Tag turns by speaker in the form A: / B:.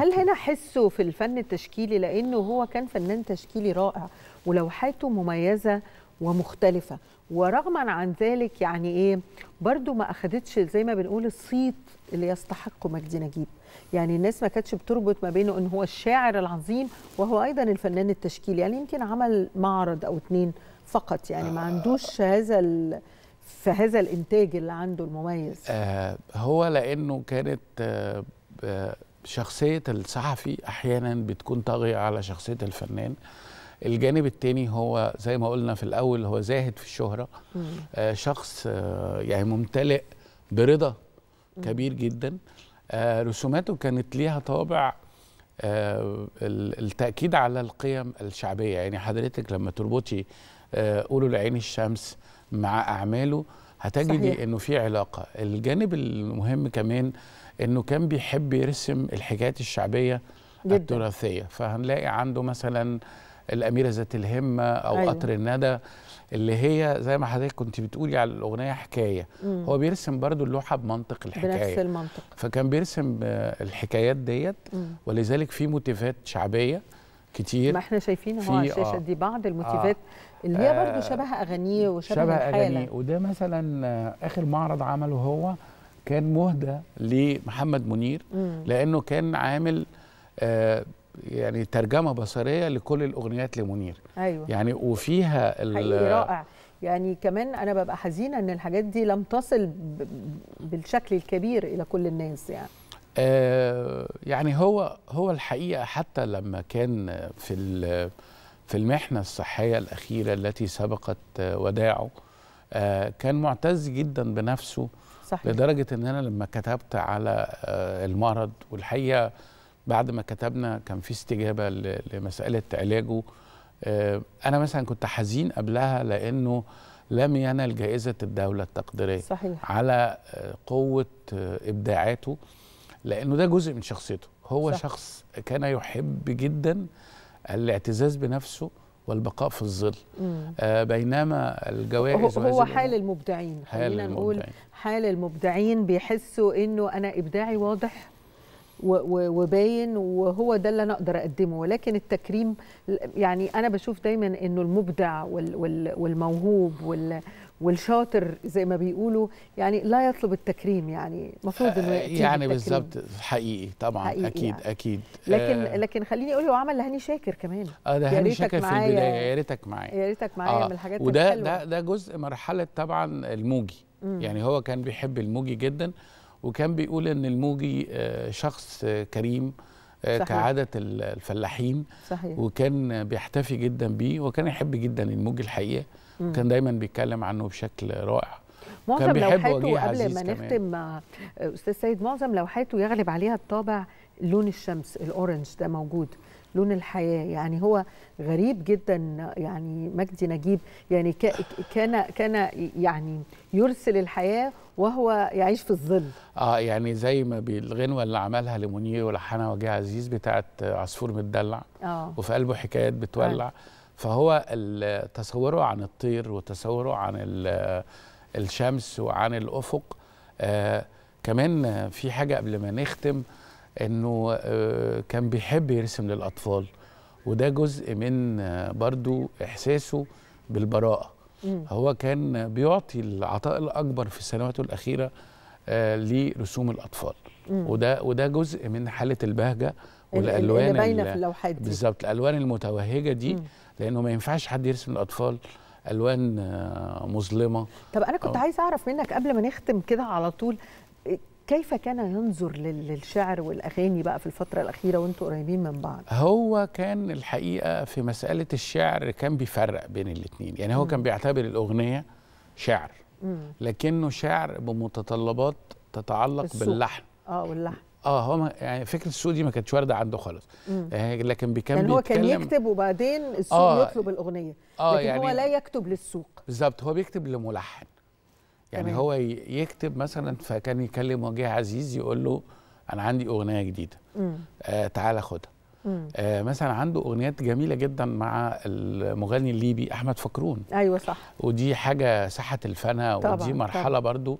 A: هل هنا حسه في الفن التشكيلي لانه هو كان فنان تشكيلي رائع ولوحاته مميزه ومختلفه ورغما عن ذلك يعني ايه برضو ما اخدتش زي ما بنقول الصيت اللي يستحقه مجدي نجيب يعني الناس ما كانتش بتربط ما بينه ان هو الشاعر العظيم وهو ايضا الفنان التشكيلي يعني يمكن عمل معرض او اتنين فقط يعني ما عندوش هذا ال... في هذا الانتاج اللي عنده المميز
B: آه هو لانه كانت آه شخصية الصحفي أحيانا بتكون طاغية على شخصية الفنان الجانب الثاني هو زي ما قلنا في الأول هو زاهد في الشهرة آه شخص آه يعني ممتلئ برضا كبير جدا آه رسوماته كانت ليها طابع آه التأكيد على القيم الشعبية يعني حضرتك لما تربطي آه قولوا لعين الشمس مع أعماله هتجدي انه في علاقه الجانب المهم كمان انه كان بيحب يرسم الحكايات الشعبيه جدا. التراثيه فهنلاقي عنده مثلا الاميره ذات الهمه او أيوة. قطر الندى اللي هي زي ما حضرتك كنت بتقولي على الاغنيه حكايه مم. هو بيرسم برضو اللوحه بمنطق الحكايه بنفس المنطق فكان بيرسم آه، الحكايات ديت ولذلك في موتيفات شعبيه كتير ما احنا
A: شايفين اهو على الشاشه آه دي بعض آه، الموتيفات
B: آه اللي هي برضه آه، شبه
A: اغانيه وشبه شبه الحاله شبه اغانيه
B: وده مثلا اخر معرض عمله هو كان مهدى لمحمد منير لانه كان عامل آه يعني ترجمه بصريه لكل الاغنيات لمنير ايوه يعني وفيها رائع
A: يعني كمان انا ببقى حزينه ان الحاجات دي لم تصل بالشكل الكبير الى كل الناس يعني
B: آه يعني هو هو الحقيقه حتى لما كان في في المحنه الصحيه الاخيره التي سبقت وداعه آه كان معتز جدا بنفسه صحيح. لدرجه ان انا لما كتبت على آه، المرض والحقيقه بعد ما كتبنا كان في استجابه لمساله علاجه آه، انا مثلا كنت حزين قبلها لانه لم ينل جائزه الدوله التقديريه صحيح. على آه، قوه ابداعاته لانه ده جزء من شخصيته هو صح. شخص كان يحب جدا الاعتزاز بنفسه والبقاء في الظل آه بينما الجوائز هو, هو حال
A: المبدعين خلينا نقول حال المبدعين بيحسوا انه انا ابداعي واضح وباين وهو ده اللي انا اقدر اقدمه ولكن التكريم يعني انا بشوف دايما انه المبدع والموهوب والشاطر زي ما بيقولوا يعني لا يطلب التكريم يعني المفروض انه يعني بالظبط
B: حقيقي طبعا حقيقي اكيد يعني. اكيد لكن آه
A: لكن خليني اقول هو عمل لهاني شاكر كمان اه ده هاني شاكر في البدايه
B: يا ريتك معايا يا
A: ريتك معايا آه من الحاجات وده ده
B: ده جزء مرحله طبعا الموجي مم. يعني هو كان بيحب الموجي جدا وكان بيقول ان الموجي آه، شخص كريم آه، صحيح. كعاده الفلاحين صحيح. وكان بيحتفي جدا بيه وكان يحب جدا الموج الحقيقه وكان دايما بيتكلم عنه بشكل رائع معظم لوحاته قبل ما نختم
A: مع آه، استاذ سيد معظم لوحاته يغلب عليها الطابع لون الشمس الاورنج ده موجود لون الحياه يعني هو غريب جدا يعني مجدي نجيب يعني كان كان يعني يرسل الحياه وهو يعيش في الظل
B: اه يعني زي ما بالغنوه اللي عملها لمنير ولحنها وجيه عزيز بتاعت عصفور متدلع آه. وفي قلبه حكايات بتولع آه. فهو تصوره عن الطير وتصوره عن الشمس وعن الافق آه كمان في حاجه قبل ما نختم انه آه كان بيحب يرسم للاطفال وده جزء من آه، برضو احساسه بالبراءه هو كان بيعطي العطاء الاكبر في سنواته الاخيره آه لرسوم الاطفال مم. وده وده جزء من حاله البهجه والالوان اللي باينه في اللوحات دي بالظبط الالوان المتوهجه دي مم. لانه ما ينفعش حد يرسم الاطفال الوان آه، مظلمه
A: طب انا كنت عايز عايزه اعرف منك قبل ما نختم كده على طول كيف كان ينظر للشعر والاغاني بقى في الفتره الاخيره وانتم قريبين من بعض
B: هو كان الحقيقه في مساله الشعر كان بيفرق بين الاثنين يعني هو م. كان بيعتبر الاغنيه شعر م. لكنه شعر بمتطلبات تتعلق السوق. باللحن اه واللحن اه هو يعني فكره السوق دي ما كانتش وارده عنده خالص آه لكن كان يعني هو كان يكتب
A: وبعدين السوق آه يطلب الاغنيه
B: آه، لكن آه يعني هو لا
A: يكتب للسوق
B: بالظبط هو بيكتب لملحن يعني تمام. هو يكتب مثلا فكان يكلم وجيه عزيز يقول له انا عندي اغنيه جديده آه تعالى خدها آه مثلا عنده اغنيات جميله جدا مع المغني الليبي احمد فكرون ايوه صح ودي حاجه ساحه الفنا ودي مرحله طبعًا. برضو